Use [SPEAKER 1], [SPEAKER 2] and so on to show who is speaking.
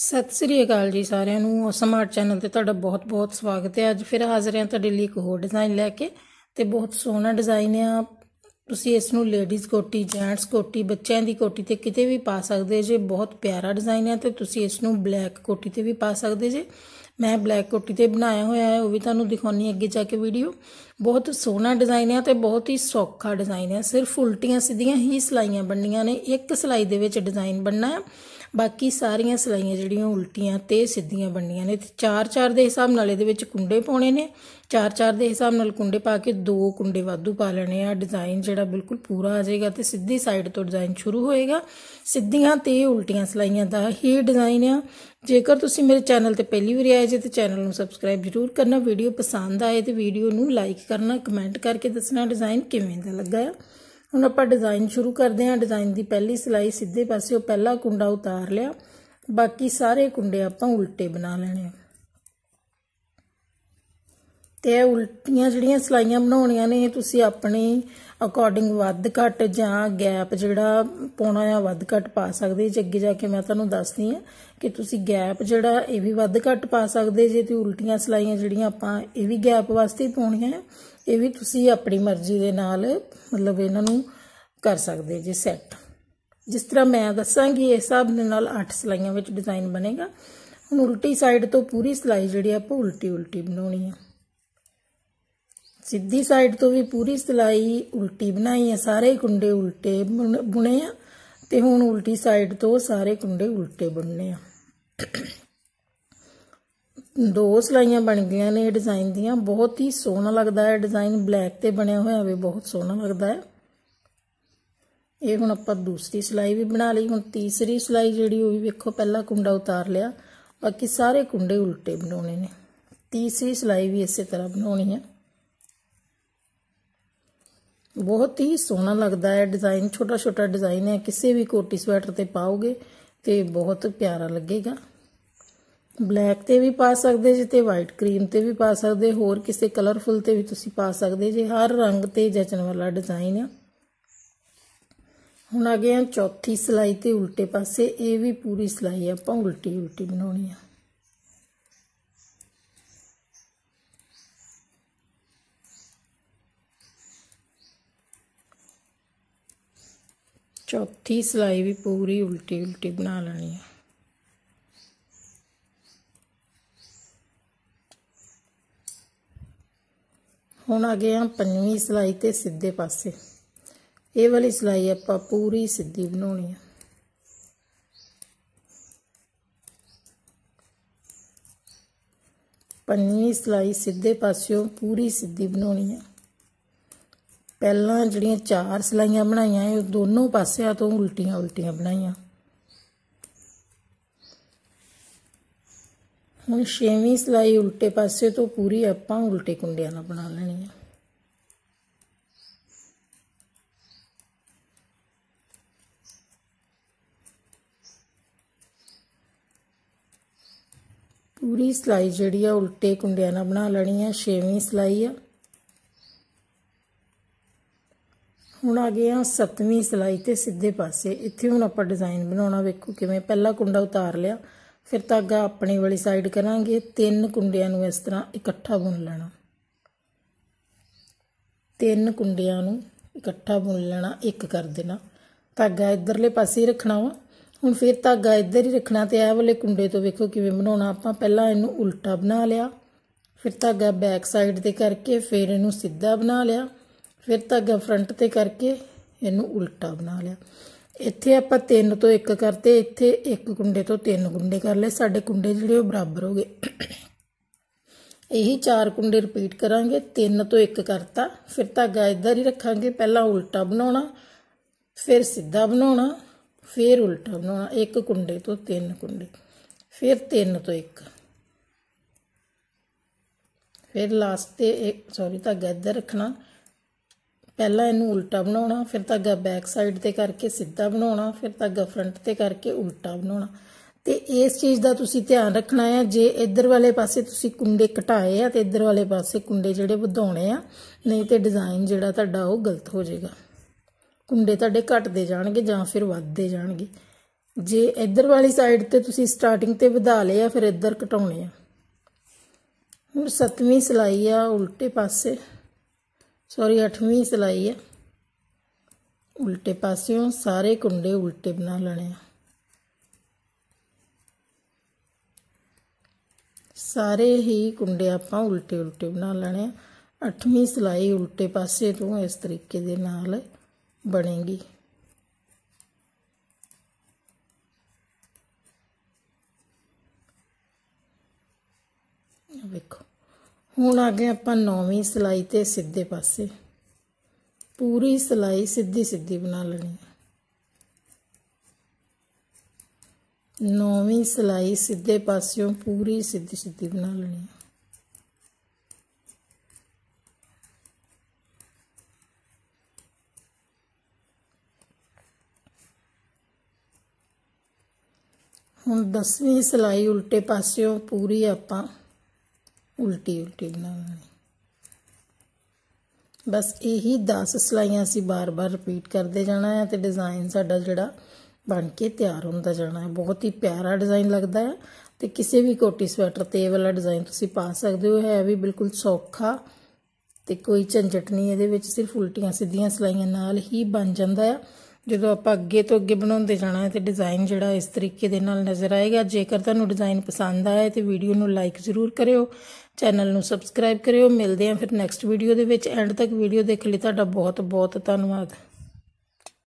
[SPEAKER 1] ਸਤਿ ਸ੍ਰੀ ਅਕਾਲ ਜੀ ਸਾਰਿਆਂ ਨੂੰ ਸਮਾਰਟ ਚੈਨਲ ਤੇ ਤੁਹਾਡਾ ਬਹੁਤ-ਬਹੁਤ ਸਵਾਗਤ ਹੈ ਅੱਜ ਫਿਰ ਹਾਜ਼ਰ ਹਾਂ ਤੁਹਾਡੇ ਲਈ ਇੱਕ ਹੋਰ ਡਿਜ਼ਾਈਨ ਲੈ ਕੇ ਤੇ ਬਹੁਤ ਸੋਹਣਾ ਡਿਜ਼ਾਈਨ ਆ ਤੁਸੀਂ ਇਸ ਨੂੰ ਲੇਡੀਜ਼ ਕੋਟੀ ਜੈਂਟਸ ਕੋਟੀ ਬੱਚਿਆਂ ਦੀ ਕੋਟੀ ਤੇ ਕਿਤੇ ਵੀ ਪਾ ਸਕਦੇ ਜੇ ਬਹੁਤ ਪਿਆਰਾ ਡਿਜ਼ਾਈਨ ਹੈ ਤੇ ਤੁਸੀਂ ਇਸ ਨੂੰ ਬਲੈਕ ਕੋਟੀ ਤੇ ਵੀ ਪਾ ਸਕਦੇ ਜੇ ਮੈਂ ਬਲੈਕ ਕੋਟੀ ਤੇ ਬਣਾਇਆ ਹੋਇਆ ਹੈ ਉਹ ਵੀ ਤੁਹਾਨੂੰ ਦਿਖਾਉਣੀ ਅੱਗੇ ਜਾ ਕੇ ਵੀਡੀਓ ਬਹੁਤ ਸੋਹਣਾ ਡਿਜ਼ਾਈਨ ਹੈ ਤੇ ਬਹੁਤ ਹੀ ਸੌਖਾ ਡਿਜ਼ਾਈਨ ਹੈ ਸਿਰਫ ਉਲਟੀਆਂ ਸਿੱਧੀਆਂ ਹੀ ਸਲਾਈਆਂ ਬਣਨੀਆਂ ਨੇ ਇੱਕ ਸਲਾਈ ਦੇ ਵਿੱਚ ਡਿਜ਼ਾਈਨ ਬਣਨਾ ਹੈ ਬਾਕੀ ਸਾਰੀਆਂ ਸਲਾਈਆਂ ਜਿਹੜੀਆਂ ਉਲਟੀਆਂ ਤੇ ਸਿੱਧੀਆਂ ਬਣਨੀਆਂ ਨੇ ਤੇ 4-4 ਦੇ ਹਿਸਾਬ ਨਾਲ ਇਹਦੇ ਵਿੱਚ ਕੁੰਡੇ ਪਾਉਣੇ ਨੇ 4-4 ਦੇ ਹਿਸਾਬ ਨਾਲ ਕੁੰਡੇ ਪਾ ਕੇ ਦੋ ਕੁੰਡੇ ਵਾਧੂ ਪਾ ਲੈਣੇ ਆ ਡਿਜ਼ਾਈਨ ਜਿਹੜਾ ਬਿਲਕੁਲ ਪੂਰਾ ਆ ਜਾਏਗਾ ਤੇ ਸਿੱਧੀ ਸਾਈਡ ਤੋਂ ਡਿਜ਼ਾਈਨ ਸ਼ੁਰੂ ਹੋਏਗਾ ਸਿੱਧੀਆਂ ਤੇ ਉਲਟੀਆਂ ਸਲਾਈਆਂ ਦਾ ਹੀ ਡਿਜ਼ਾਈਨ ਆ ਜੇਕਰ ਤੁਸੀਂ ਮੇਰੇ ਚੈਨਲ ਤੇ ਪਹਿਲੀ ਵਾਰ ਆਏ ਜੇ ਤੇ ਚੈਨਲ ਨੂੰ ਸਬਸਕ੍ਰਾਈਬ ਜਰੂਰ ਕਰਨਾ ਵੀਡੀਓ ਪਸੰਦ ਆਏ ਤੇ ਵੀਡੀਓ ਨੂੰ ਲਾਈਕ ਕਰਨਾ ਕਮੈਂਟ ਕਰਕੇ ਦੱਸਣਾ ਡਿਜ਼ਾਈਨ ਕਿਵੇਂ ਦਾ ਲੱਗਾ ਹੁਣ ਆਪਾਂ ਡਿਜ਼ਾਈਨ ਸ਼ੁਰੂ ਕਰਦੇ ਹਾਂ ਡਿਜ਼ਾਈਨ ਦੀ ਪਹਿਲੀ ਸਿਲਾਈ ਸਿੱਧੇ ਪਾਸੇ ਉਹ ਪਹਿਲਾ ਕੁੰਡਾ ਉਤਾਰ ਲਿਆ ਬਾਕੀ ਸਾਰੇ ਕੁੰਡੇ ਆਪਾਂ ਉਲਟੇ ਬਣਾ ਲੈਣੇ ਆ ਤੇ ਉਲਟੀਆਂ ਜਿਹੜੀਆਂ ਸਲਾਈਆਂ ਬਣਾਉਣੀਆਂ ਨੇ ਤੁਸੀਂ ਆਪਣੀ ਅਕੋਰਡਿੰਗ ਵੱਧ ਘੱਟ ਜਾਂ ਗੈਪ ਜਿਹੜਾ ਪਾਉਣਾ ਆ ਵੱਧ ਘੱਟ ਪਾ ਸਕਦੇ ਜੇ ਅੱਗੇ ਜਾ ਕੇ ਮੈਂ ਤੁਹਾਨੂੰ ਦੱਸਦੀ ਆ ਕਿ ਤੁਸੀਂ ਗੈਪ ਜਿਹੜਾ ਇਹ ਵੀ ਵੱਧ ਘੱਟ ਪਾ ਸਕਦੇ ਜੇ ਤੇ ਉਲਟੀਆਂ ਸਲਾਈਆਂ ਜਿਹੜੀਆਂ ਆਪਾਂ ਇਹ ਵੀ ਗੈਪ ਵਾਸਤੇ ਪਾਉਣੀਆਂ ਆ ਇਹ ਵੀ ਤੁਸੀਂ ਆਪਣੀ ਮਰਜ਼ੀ ਦੇ ਨਾਲ ਮਤਲਬ ਇਹਨਾਂ ਨੂੰ ਕਰ ਸਕਦੇ ਜੇ ਸੈੱਟ ਜਿਸ ਤਰ੍ਹਾਂ ਮੈਂ ਦੱਸਾਂਗੀ ਇਸ ਹਿਸਾਬ ਦੇ ਨਾਲ 8 ਸਲਾਈਆਂ ਵਿੱਚ ਡਿਜ਼ਾਈਨ ਬਣੇਗਾ ਹੁਣ ਉਲਟੀ ਸਾਈਡ ਤੋਂ ਪੂਰੀ ਸਲਾਈ ਜਿਹੜੀ ਆਪਾਂ ਉਲਟੀ ਉਲਟੀ ਬਣਾਉਣੀ ਆ ਸਿੱਧੀ ਸਾਈਡ ਤੋਂ ਵੀ ਪੂਰੀ ਸਿਲਾਈ ਉਲਟੀ ਬਣਾਈ ਹੈ ਸਾਰੇ ਕੁੰਡੇ ਉਲਟੇ ਬੁਣੇ ਆ ਤੇ ਹੁਣ ਉਲਟੀ ਸਾਈਡ ਤੋਂ ਸਾਰੇ ਕੁੰਡੇ ਉਲਟੇ ਬੁਣਨੇ ਆ ਦੋ ਸਲਾਈਆਂ ਬਣ ਗਈਆਂ ਨੇ ਡਿਜ਼ਾਈਨ ਦੀਆਂ ਬਹੁਤ ਹੀ ਸੋਹਣਾ ਲੱਗਦਾ ਹੈ ਡਿਜ਼ਾਈਨ ਬਲੈਕ ਤੇ ਬਣਿਆ ਹੋਇਆ ਵੀ ਬਹੁਤ ਸੋਹਣਾ ਲੱਗਦਾ ਹੈ ਇਹ ਹੁਣ ਆਪਾਂ ਦੂਸਰੀ ਸਲਾਈ ਵੀ ਬਣਾ ਲਈ ਹੁਣ ਤੀਸਰੀ ਸਲਾਈ ਜਿਹੜੀ ਉਹ ਵੀ ਵੇਖੋ ਪਹਿਲਾ ਕੁੰਡਾ ਉਤਾਰ ਲਿਆ ਬਾਕੀ ਸਾਰੇ ਕੁੰਡੇ ਉਲਟੇ ਬਣਾਉਣੇ ਨੇ ਤੀਸਰੀ ਸਲਾਈ ਵੀ ਇਸੇ ਤਰ੍ਹਾਂ ਬਣਾਉਣੀ ਹੈ ਬਹੁਤ ਹੀ ਸੋਹਣਾ ਲੱਗਦਾ ਹੈ ਡਿਜ਼ਾਈਨ ਛੋਟਾ ਛੋਟਾ ਡਿਜ਼ਾਈਨ ਹੈ ਕਿਸੇ ਵੀ ਕੋਟੀ ਸਵੈਟਰ ਤੇ ਪਾਓਗੇ ਤੇ ਬਹੁਤ ਪਿਆਰਾ ਲੱਗੇਗਾ ਬਲੈਕ ਤੇ ਵੀ ਪਾ ਸਕਦੇ ਜੇ ਤੇ ਵਾਈਟ ਕਰੀਮ ਤੇ ਵੀ ਪਾ ਸਕਦੇ ਹੋਰ ਕਿਸੇ ਕਲਰਫੁਲ ਤੇ ਵੀ ਤੁਸੀਂ ਪਾ ਸਕਦੇ ਜੇ ਹਰ ਰੰਗ ਤੇ ਜਚਣ ਵਾਲਾ ਡਿਜ਼ਾਈਨ ਹੈ ਹੁਣ ਆ ਗਏ ਆ ਚੌਥੀ ਸਲਾਈ ਤੇ ਉਲਟੇ ਪਾਸੇ ਇਹ ਵੀ ਪੂਰੀ ਸਲਾਈ ਆਪਾਂ ਉਲਟੀ ਉਲਟੀ ਬਣਾਉਣੀ ਆ ਚੌਥੀ ਸਲਾਈ ਵੀ ਪੂਰੀ ਉਲਟੀ ਉਲਟੀ ਬਣਾ ਲੈਣੀ ਹੈ ਹੁਣ ਆ ਗਏ ਆ ਪੰਜਵੀਂ ਸਲਾਈ ਤੇ ਸਿੱਧੇ ਪਾਸੇ ਇਹ ਵਾਲੀ ਸਲਾਈ ਆਪਾਂ ਪੂਰੀ ਸਿੱਧੀ ਬਣਾਉਣੀ ਹੈ ਪੰਜਵੀਂ ਸਲਾਈ ਸਿੱਧੇ ਪਾਸਿਓਂ ਪੂਰੀ ਸਿੱਧੀ ਬਣਾਉਣੀ ਹੈ ਪਹਿਲਾਂ ਜਿਹੜੀਆਂ ਚਾਰ ਸਲਾਈਆਂ ਬਣਾਈਆਂ ਇਹ ਦੋਨੋਂ ਪਾਸਿਆਂ ਤੋਂ ਉਲਟੀਆਂ ਉਲਟੀਆਂ ਬਣਾਈਆਂ ਹੁਣ ਛੇਵੀਂ ਸਲਾਈ ਉਲਟੇ ਪਾਸੇ ਤੋਂ ਪੂਰੀ ਆਪਾਂ ਉਲਟੇ ਕੁੰਡਿਆਂ ਨਾਲ ਬਣਾ ਲੈਣੀ ਹੈ ਪੂਰੀ ਸਲਾਈ ਜਿਹੜੀ ਆ ਉਲਟੇ ਕੁੰਡਿਆਂ ਨਾਲ ਬਣਾ ਲੈਣੀ ਆ 6ਵੀਂ ਸਲਾਈ ਆ ਹੁਣ ਆ ਗਏ ਆ 7ਵੀਂ ਸਲਾਈ ਤੇ ਸਿੱਧੇ ਪਾਸੇ ਇੱਥੇ ਹੁਣ ਆਪਾਂ ਡਿਜ਼ਾਈਨ ਬਣਾਉਣਾ ਵੇਖੋ ਕਿਵੇਂ ਪਹਿਲਾ ਕੁੰਡਾ ਉਤਾਰ ਲਿਆ ਫਿਰ ਧਾਗਾ ਆਪਣੀ ਵਾਲੀ ਸਾਈਡ ਕਰਾਂਗੇ ਤਿੰਨ ਕੁੰਡਿਆਂ ਨੂੰ ਇਸ ਤਰ੍ਹਾਂ ਇਕੱਠਾ ਬੁਣ ਲੈਣਾ ਤਿੰਨ ਕੁੰਡਿਆਂ ਨੂੰ ਇਕੱਠਾ ਬੁਣ ਲੈਣਾ ਇੱਕ ਕਰ ਦੇਣਾ ਧਾਗਾ ਇਧਰਲੇ ਪਾਸੇ ਹੀ ਰੱਖਣਾ ਵਾ ਹੁਣ ਫਿਰ ਧਾਗਾ ਇੱਧਰ ਹੀ ਰੱਖਣਾ ਤੇ ਇਹ ਵਾਲੇ ਕੁੰਡੇ ਤੋਂ ਵੇਖੋ ਕਿਵੇਂ ਬਣਾਉਣਾ ਆਪਾਂ ਪਹਿਲਾਂ ਇਹਨੂੰ ਉਲਟਾ ਬਣਾ ਲਿਆ ਫਿਰ ਧਾਗਾ ਬੈਕ ਸਾਈਡ ਤੇ ਕਰਕੇ ਫਿਰ ਇਹਨੂੰ ਸਿੱਧਾ ਬਣਾ ਲਿਆ ਫਿਰ ਧਾਗਾ ਫਰੰਟ ਤੇ ਕਰਕੇ ਇਹਨੂੰ ਉਲਟਾ ਬਣਾ ਲਿਆ ਇੱਥੇ ਆਪਾਂ ਤਿੰਨ ਤੋਂ ਇੱਕ ਕਰਤੇ ਇੱਥੇ ਇੱਕ ਕੁੰਡੇ ਤੋਂ ਤਿੰਨ ਕੁੰਡੇ ਕਰ ਲਏ ਸਾਡੇ ਕੁੰਡੇ ਜਿਹੜੇ ਉਹ ਬਰਾਬਰ ਹੋ ਗਏ ਇਹੀ ਚਾਰ ਕੁੰਡੇ ਰਿਪੀਟ ਕਰਾਂਗੇ ਤਿੰਨ ਤੋਂ ਇੱਕ ਕਰਤਾ ਫਿਰ ਧਾਗਾ ਇਧਰ ਹੀ ਰੱਖਾਂਗੇ ਪਹਿਲਾਂ ਉਲਟਾ ਬਣਾਉਣਾ ਫਿਰ ਸਿੱਧਾ ਬਣਾਉਣਾ ਫਿਰ ਉਲਟਾ ਬਣਾਉਣਾ ਇੱਕ ਕੁੰਡੇ ਤੋਂ ਤਿੰਨ ਕੁੰਡੇ ਫਿਰ ਤਿੰਨ ਤੋਂ ਇੱਕ ਫਿਰ ਲਾਸਟ ਤੇ ਸੌਰੀ ਧਾਗਾ ਇੱਧਰ ਰੱਖਣਾ ਪਹਿਲਾਂ ਇਹਨੂੰ ਉਲਟਾ ਬਣਾਉਣਾ ਫਿਰ ਧਾਗਾ ਬੈਕ ਸਾਈਡ ਤੇ ਕਰਕੇ ਸਿੱਧਾ ਬਣਾਉਣਾ ਫਿਰ ਧਾਗਾ ਫਰੰਟ ਤੇ ਕਰਕੇ ਉਲਟਾ ਬਣਾਉਣਾ ਤੇ ਇਸ ਚੀਜ਼ ਦਾ ਤੁਸੀਂ ਧਿਆਨ ਰੱਖਣਾ ਹੈ ਜੇ ਇੱਧਰ ਵਾਲੇ ਪਾਸੇ ਤੁਸੀਂ ਕੁੰਡੇ ਘਟਾਏ ਆ ਤੇ ਇੱਧਰ ਵਾਲੇ ਪਾਸੇ ਕੁੰਡੇ ਜਿਹੜੇ ਵਧਾਉਣੇ ਆ ਨਹੀਂ ਤੇ ਡਿਜ਼ਾਈਨ ਜਿਹੜਾ ਤੁਹਾਡਾ ਉਹ ਗਲਤ ਹੋ ਜਾਏਗਾ ਕੁੰਡੇ ਤੁਹਾਡੇ ਘਟਦੇ ਜਾਣਗੇ ਜਾਂ ਫਿਰ ਵੱਧਦੇ ਜਾਣਗੇ ਜੇ ਇੱਧਰ ਵਾਲੀ ਸਾਈਡ ਤੇ ਤੁਸੀਂ ਸਟਾਰਟਿੰਗ ਤੇ ਵਧਾ ਲਏ ਆ ਫਿਰ ਇੱਧਰ ਘਟਾਉਣੇ ਆ ਹੁਣ 7ਵੀਂ ਸਲਾਈ ਆ ਉਲਟੇ ਪਾਸੇ ਸੌਰੀ 8ਵੀਂ ਸਲਾਈ ਹੈ ਉਲਟੇ ਪਾਸਿਓਂ ਸਾਰੇ ਕੁੰਡੇ ਉਲਟੇ ਬਣਾ ਲੈਣੇ ਆ ਸਾਰੇ ਹੀ ਕੁੰਡੇ ਆਪਾਂ ਉਲਟੇ ਉਲਟੇ ਬਣਾ ਲੈਣੇ ਆ 8ਵੀਂ ਸਲਾਈ ਉਲਟੇ ਪਾਸੇ ਤੋਂ ਇਸ ਤਰੀਕੇ ਦੇ ਨਾਲ ਬਣੇਗੀ ਵੇਖੋ ਹੁਣ ਅੱਗੇ ਆਪਾਂ ਨੌਵੀਂ ਸਲਾਈ ਤੇ ਸਿੱਧੇ ਪਾਸੇ ਪੂਰੀ ਸਲਾਈ ਸਿੱਧੀ ਸਿੱਧੀ ਬਣਾ ਲੈਣੀ ਹੈ ਨੌਵੀਂ ਸਲਾਈ ਸਿੱਧੇ ਪਾਸਿਓਂ ਪੂਰੀ ਸਿੱਧੀ ਸਿੱਧੀ ਬਣਾ ਲੈਣੀ ਹੈ ਹੁਣ 10ਵੀਂ ਸਲਾਈ ਉਲਟੇ ਪਾਸਿਓਂ ਪੂਰੀ ਆਪਾਂ ਉਲਟੀ ਉਲਟੀ ਬਣਾਉਣੀ ਬਸ ਇਹੀ 10 ਸਲਾਈਆਂ ਅਸੀਂ ਬਾਰ-ਬਾਰ ਰਿਪੀਟ ਕਰਦੇ ਜਾਣਾ ਹੈ ਤੇ ਡਿਜ਼ਾਈਨ ਸਾਡਾ ਜਿਹੜਾ ਬਣ ਕੇ ਤਿਆਰ ਹੁੰਦਾ ਜਾਣਾ ਹੈ ਬਹੁਤ ਹੀ ਪਿਆਰਾ ਡਿਜ਼ਾਈਨ ਲੱਗਦਾ ਹੈ ਤੇ ਕਿਸੇ ਵੀ ਕੋਟੀ ਸਵੈਟਰ ਤੇ ਇਹ ਵਾਲਾ ਡਿਜ਼ਾਈਨ ਤੁਸੀਂ ਪਾ ਸਕਦੇ ਹੋ ਹੈ ਵੀ ਬਿਲਕੁਲ ਸੌਖਾ ਤੇ ਕੋਈ ਝੰਜਟ ਨਹੀਂ ਇਹਦੇ ਵਿੱਚ ਸਿਰਫ ਉਲਟੀਆਂ ਸਿੱਧੀਆਂ ਸਲਾਈਆਂ ਨਾਲ ਹੀ ਬਣ ਜਾਂਦਾ ਹੈ ਜਦੋਂ ਆਪਾਂ ਅੱਗੇ ਤੋਂ ਅੱਗੇ ਬਣਾਉਂਦੇ ਜਾਣਾ ਹੈ ਤੇ ਡਿਜ਼ਾਈਨ ਜਿਹੜਾ ਇਸ ਤਰੀਕੇ ਦੇ ਨਾਲ ਨਜ਼ਰ ਆਏਗਾ ਜੇਕਰ ਤੁਹਾਨੂੰ ਡਿਜ਼ਾਈਨ ਪਸੰਦ ਆਇਆ ਤੇ ਵੀਡੀਓ ਨੂੰ ਲਾਈਕ ਜ਼ਰੂਰ ਕਰਿਓ ਚੈਨਲ ਨੂੰ ਸਬਸਕ੍ਰਾਈਬ ਕਰਿਓ ਮਿਲਦੇ ਹਾਂ ਫਿਰ ਨੈਕਸਟ ਵੀਡੀਓ ਦੇ ਵਿੱਚ ਐਂਡ ਤੱਕ ਵੀਡੀਓ ਦੇਖ ਲਈ ਤੁਹਾਡਾ ਬਹੁਤ ਬਹੁਤ ਧੰਨਵਾਦ